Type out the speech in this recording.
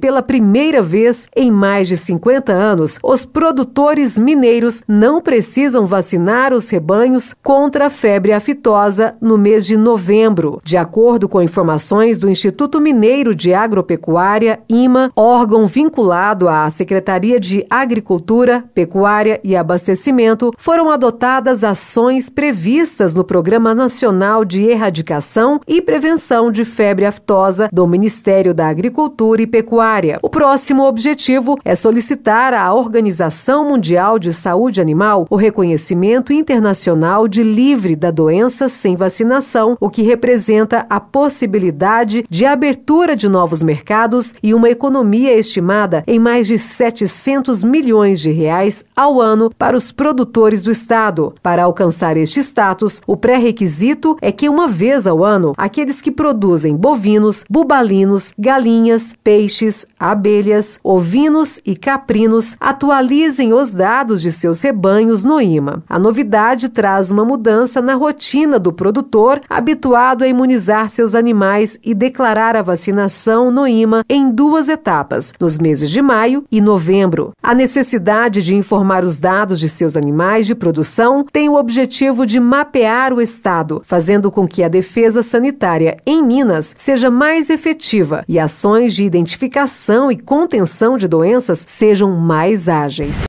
Pela primeira vez em mais de 50 anos, os produtores mineiros não precisam vacinar os rebanhos contra a febre aftosa no mês de novembro. De acordo com informações do Instituto Mineiro de Agropecuária, IMA, órgão vinculado à Secretaria de Agricultura, Pecuária e Abastecimento, foram adotadas ações previstas no Programa Nacional de Erradicação e Prevenção de Febre Aftosa do Ministério da Agricultura e Pecuária pecuária. O próximo objetivo é solicitar à Organização Mundial de Saúde Animal o reconhecimento internacional de livre da doença sem vacinação, o que representa a possibilidade de abertura de novos mercados e uma economia estimada em mais de 700 milhões de reais ao ano para os produtores do estado. Para alcançar este status, o pré-requisito é que uma vez ao ano, aqueles que produzem bovinos, bubalinos, galinhas, peixes, aves, abelhas, ovinos e caprinos atualizem os dados de seus rebanhos no IMA. A novidade traz uma mudança na rotina do produtor habituado a imunizar seus animais e declarar a vacinação no IMA em duas etapas, nos meses de maio e novembro. A necessidade de informar os dados de seus animais de produção tem o objetivo de mapear o estado, fazendo com que a defesa sanitária em Minas seja mais efetiva e ações de identificação ação e contenção de doenças sejam mais ágeis.